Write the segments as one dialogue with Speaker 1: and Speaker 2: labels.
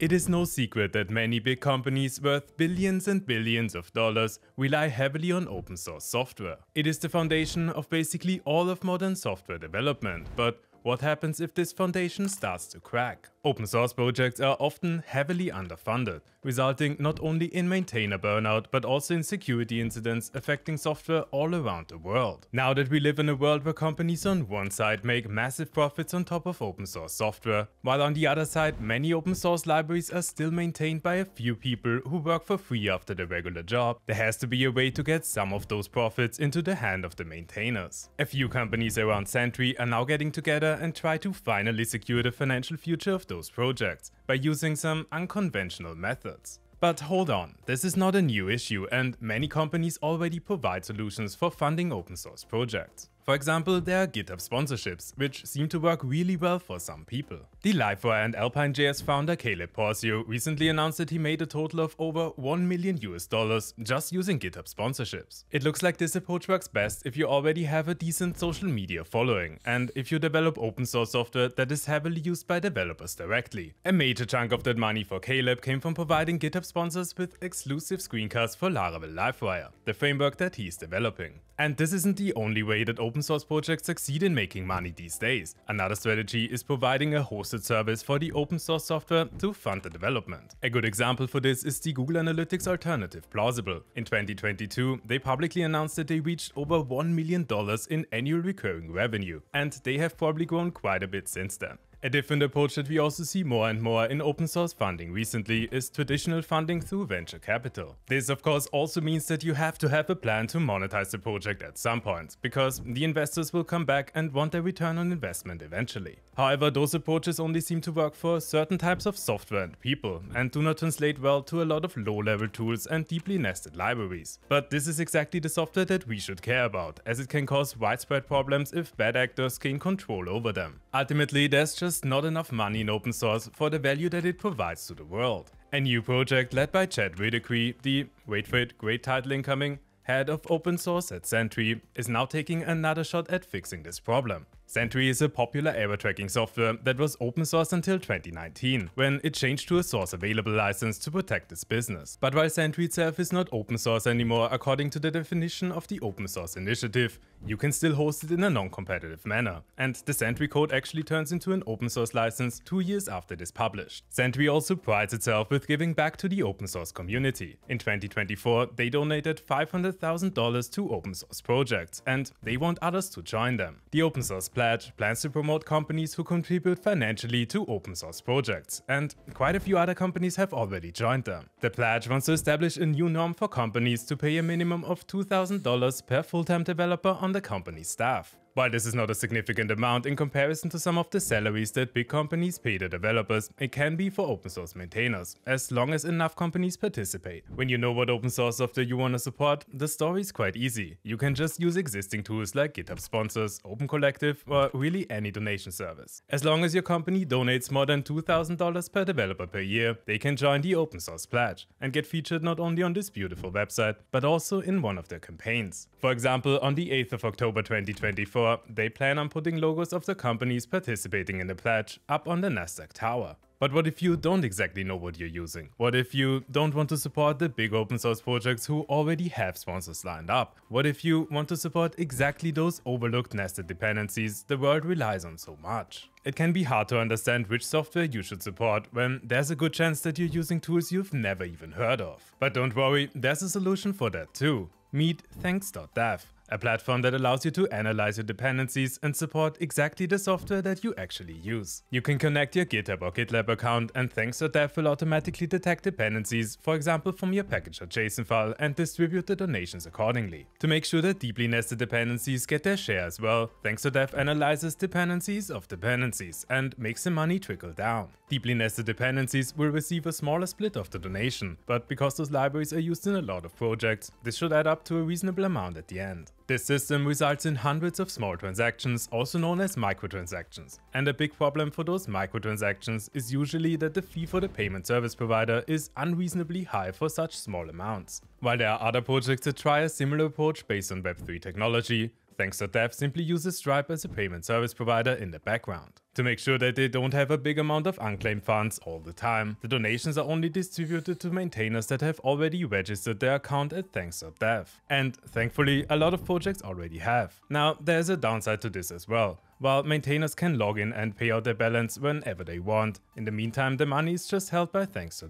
Speaker 1: It is no secret that many big companies worth billions and billions of dollars rely heavily on open source software. It is the foundation of basically all of modern software development, but what happens if this foundation starts to crack? Open source projects are often heavily underfunded, resulting not only in maintainer burnout but also in security incidents affecting software all around the world. Now that we live in a world where companies on one side make massive profits on top of open source software, while on the other side many open source libraries are still maintained by a few people who work for free after their regular job, there has to be a way to get some of those profits into the hand of the maintainers. A few companies around Sentry are now getting together together and try to finally secure the financial future of those projects by using some unconventional methods. But hold on, this is not a new issue and many companies already provide solutions for funding open source projects. For example, there are GitHub sponsorships, which seem to work really well for some people. The Lifewire and Alpine.js founder Caleb Porcio recently announced that he made a total of over 1 million US dollars just using GitHub sponsorships. It looks like this approach works best if you already have a decent social media following and if you develop open source software that is heavily used by developers directly. A major chunk of that money for Caleb came from providing GitHub sponsors with exclusive screencasts for Laravel Lifewire, the framework that he's developing. And this isn't the only way that open open source projects succeed in making money these days. Another strategy is providing a hosted service for the open source software to fund the development. A good example for this is the Google Analytics alternative Plausible. In 2022, they publicly announced that they reached over $1 million in annual recurring revenue, and they have probably grown quite a bit since then. A different approach that we also see more and more in open source funding recently is traditional funding through venture capital. This of course also means that you have to have a plan to monetize the project at some point, because the investors will come back and want a return on investment eventually. However, those approaches only seem to work for certain types of software and people, and do not translate well to a lot of low-level tools and deeply nested libraries. But this is exactly the software that we should care about, as it can cause widespread problems if bad actors gain control over them. Ultimately, there's just not enough money in open source for the value that it provides to the world. A new project led by Chad Widekree, the, wait for it, great title incoming, head of open source at Sentry, is now taking another shot at fixing this problem. Sentry is a popular error tracking software that was open source until 2019, when it changed to a source available license to protect its business. But while Sentry itself is not open source anymore according to the definition of the open source initiative, you can still host it in a non-competitive manner. And the Sentry code actually turns into an open source license two years after it is published. Sentry also prides itself with giving back to the open source community. In 2024, they donated $500,000 to open source projects, and they want others to join them. The open source Pledge plans to promote companies who contribute financially to open source projects, and quite a few other companies have already joined them. The Pledge wants to establish a new norm for companies to pay a minimum of $2,000 per full-time developer on the company staff. While this is not a significant amount in comparison to some of the salaries that big companies pay their developers, it can be for open source maintainers, as long as enough companies participate. When you know what open source software you want to support, the story is quite easy. You can just use existing tools like GitHub sponsors, Open Collective, or really any donation service. As long as your company donates more than $2,000 per developer per year, they can join the open source pledge and get featured not only on this beautiful website, but also in one of their campaigns. For example, on the 8th of October 2024, however, they plan on putting logos of the companies participating in the pledge up on the Nasdaq tower. But what if you don't exactly know what you're using? What if you don't want to support the big open source projects who already have sponsors lined up? What if you want to support exactly those overlooked nested dependencies the world relies on so much? It can be hard to understand which software you should support when there's a good chance that you're using tools you've never even heard of. But don't worry, there's a solution for that too. Meet thanks.dev a platform that allows you to analyze your dependencies and support exactly the software that you actually use. You can connect your GitHub or GitLab account and thanks to Dev will automatically detect dependencies, for example from your package or JSON file and distribute the donations accordingly. To make sure that deeply nested dependencies get their share as well, thanks to Dev analyzes dependencies of dependencies and makes the money trickle down. Deeply nested dependencies will receive a smaller split of the donation, but because those libraries are used in a lot of projects, this should add up to a reasonable amount at the end. This system results in hundreds of small transactions, also known as microtransactions. And a big problem for those microtransactions is usually that the fee for the payment service provider is unreasonably high for such small amounts. While there are other projects that try a similar approach based on Web3 technology, Thanks to Dev simply uses Stripe as a payment service provider in the background to make sure that they don't have a big amount of unclaimed funds all the time. The donations are only distributed to maintainers that have already registered their account at Thanks.dev. And thankfully, a lot of projects already have. Now, there's a downside to this as well while maintainers can log in and pay out their balance whenever they want. In the meantime, the money is just held by thanks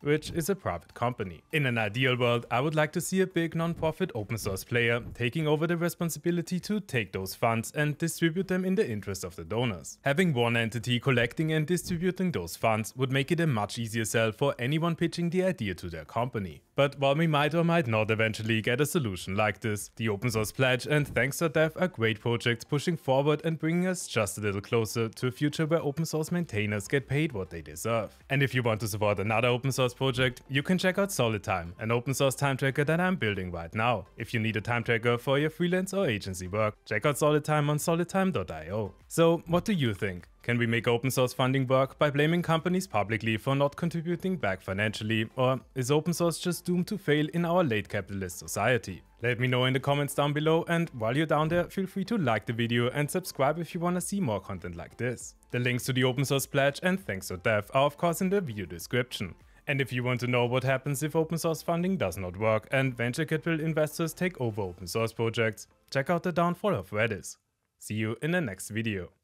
Speaker 1: which is a private company. In an ideal world, I would like to see a big non-profit open source player taking over the responsibility to take those funds and distribute them in the interest of the donors. Having Having one entity collecting and distributing those funds would make it a much easier sell for anyone pitching the idea to their company. But while we might or might not eventually get a solution like this, the open source pledge and thanks to dev are great projects pushing forward and bringing us just a little closer to a future where open source maintainers get paid what they deserve. And if you want to support another open source project, you can check out Solid Time, an open source time tracker that I'm building right now. If you need a time tracker for your freelance or agency work, check out Solid Time on solidtime.io. So what do you think? Can we make open source funding work by blaming companies publicly for not contributing back financially, or is open source just doomed to fail in our late capitalist society? Let me know in the comments down below and while you're down there feel free to like the video and subscribe if you wanna see more content like this. The links to the open source pledge and thanks to dev are of course in the video description. And if you want to know what happens if open source funding does not work and venture capital investors take over open source projects, check out the downfall of Redis. See you in the next video.